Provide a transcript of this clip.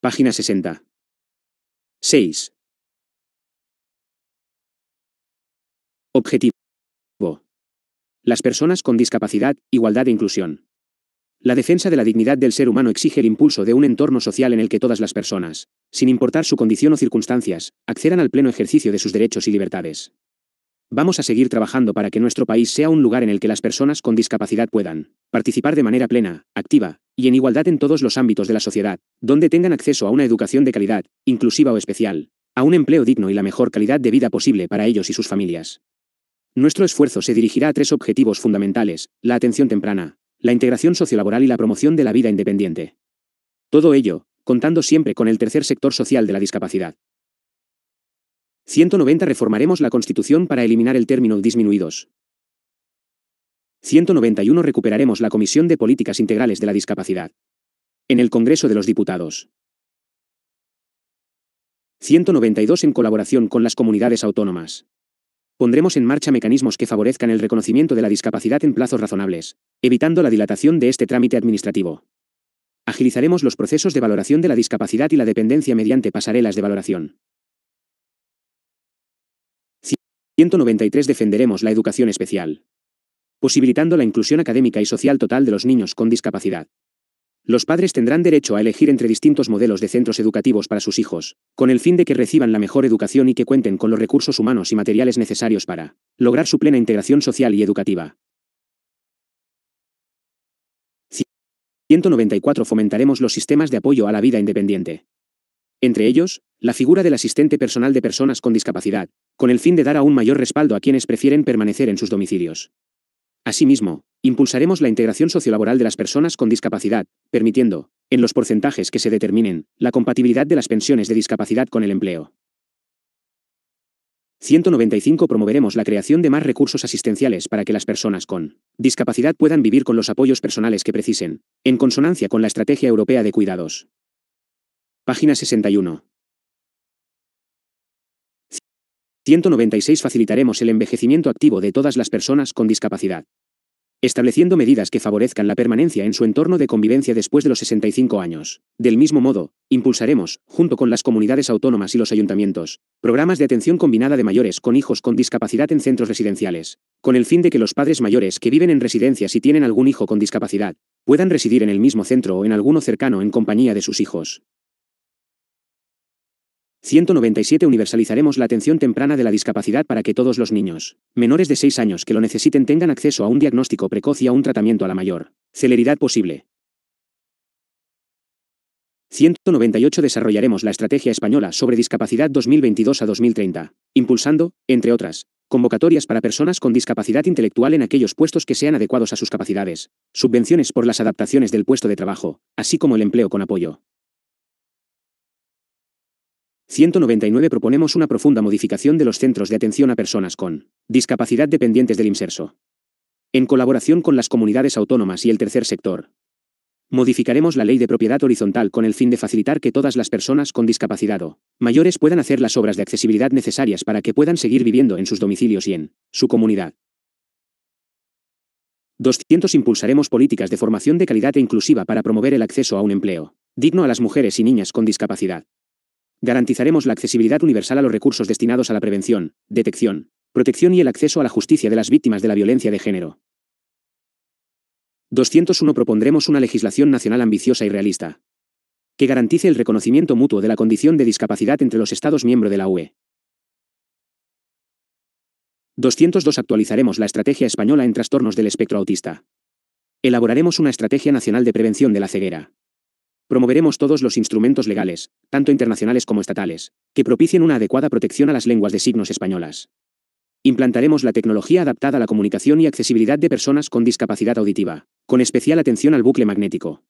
Página 60. 6. Objetivo. Las personas con discapacidad, igualdad e inclusión. La defensa de la dignidad del ser humano exige el impulso de un entorno social en el que todas las personas, sin importar su condición o circunstancias, accedan al pleno ejercicio de sus derechos y libertades. Vamos a seguir trabajando para que nuestro país sea un lugar en el que las personas con discapacidad puedan participar de manera plena, activa, y en igualdad en todos los ámbitos de la sociedad, donde tengan acceso a una educación de calidad, inclusiva o especial, a un empleo digno y la mejor calidad de vida posible para ellos y sus familias. Nuestro esfuerzo se dirigirá a tres objetivos fundamentales, la atención temprana, la integración sociolaboral y la promoción de la vida independiente. Todo ello, contando siempre con el tercer sector social de la discapacidad. 190 Reformaremos la Constitución para eliminar el término disminuidos, 191 recuperaremos la Comisión de Políticas Integrales de la Discapacidad. En el Congreso de los Diputados. 192 En colaboración con las comunidades autónomas. Pondremos en marcha mecanismos que favorezcan el reconocimiento de la discapacidad en plazos razonables, evitando la dilatación de este trámite administrativo. Agilizaremos los procesos de valoración de la discapacidad y la dependencia mediante pasarelas de valoración. 193 Defenderemos la educación especial posibilitando la inclusión académica y social total de los niños con discapacidad. Los padres tendrán derecho a elegir entre distintos modelos de centros educativos para sus hijos, con el fin de que reciban la mejor educación y que cuenten con los recursos humanos y materiales necesarios para lograr su plena integración social y educativa. 194 Fomentaremos los sistemas de apoyo a la vida independiente. Entre ellos, la figura del asistente personal de personas con discapacidad, con el fin de dar aún mayor respaldo a quienes prefieren permanecer en sus domicilios. Asimismo, impulsaremos la integración sociolaboral de las personas con discapacidad, permitiendo, en los porcentajes que se determinen, la compatibilidad de las pensiones de discapacidad con el empleo. 195 Promoveremos la creación de más recursos asistenciales para que las personas con discapacidad puedan vivir con los apoyos personales que precisen, en consonancia con la Estrategia Europea de Cuidados. Página 61. 196 Facilitaremos el envejecimiento activo de todas las personas con discapacidad estableciendo medidas que favorezcan la permanencia en su entorno de convivencia después de los 65 años. Del mismo modo, impulsaremos, junto con las comunidades autónomas y los ayuntamientos, programas de atención combinada de mayores con hijos con discapacidad en centros residenciales, con el fin de que los padres mayores que viven en residencias y tienen algún hijo con discapacidad, puedan residir en el mismo centro o en alguno cercano en compañía de sus hijos. 197 Universalizaremos la atención temprana de la discapacidad para que todos los niños, menores de 6 años que lo necesiten, tengan acceso a un diagnóstico precoz y a un tratamiento a la mayor celeridad posible. 198 Desarrollaremos la estrategia española sobre discapacidad 2022 a 2030, impulsando, entre otras, convocatorias para personas con discapacidad intelectual en aquellos puestos que sean adecuados a sus capacidades, subvenciones por las adaptaciones del puesto de trabajo, así como el empleo con apoyo 199 proponemos una profunda modificación de los centros de atención a personas con discapacidad dependientes del Inserso, En colaboración con las comunidades autónomas y el tercer sector. Modificaremos la ley de propiedad horizontal con el fin de facilitar que todas las personas con discapacidad o mayores puedan hacer las obras de accesibilidad necesarias para que puedan seguir viviendo en sus domicilios y en su comunidad. 200 impulsaremos políticas de formación de calidad e inclusiva para promover el acceso a un empleo digno a las mujeres y niñas con discapacidad. Garantizaremos la accesibilidad universal a los recursos destinados a la prevención, detección, protección y el acceso a la justicia de las víctimas de la violencia de género. 201 Propondremos una legislación nacional ambiciosa y realista. Que garantice el reconocimiento mutuo de la condición de discapacidad entre los Estados miembros de la UE. 202 Actualizaremos la estrategia española en trastornos del espectro autista. Elaboraremos una estrategia nacional de prevención de la ceguera. Promoveremos todos los instrumentos legales, tanto internacionales como estatales, que propicien una adecuada protección a las lenguas de signos españolas. Implantaremos la tecnología adaptada a la comunicación y accesibilidad de personas con discapacidad auditiva, con especial atención al bucle magnético,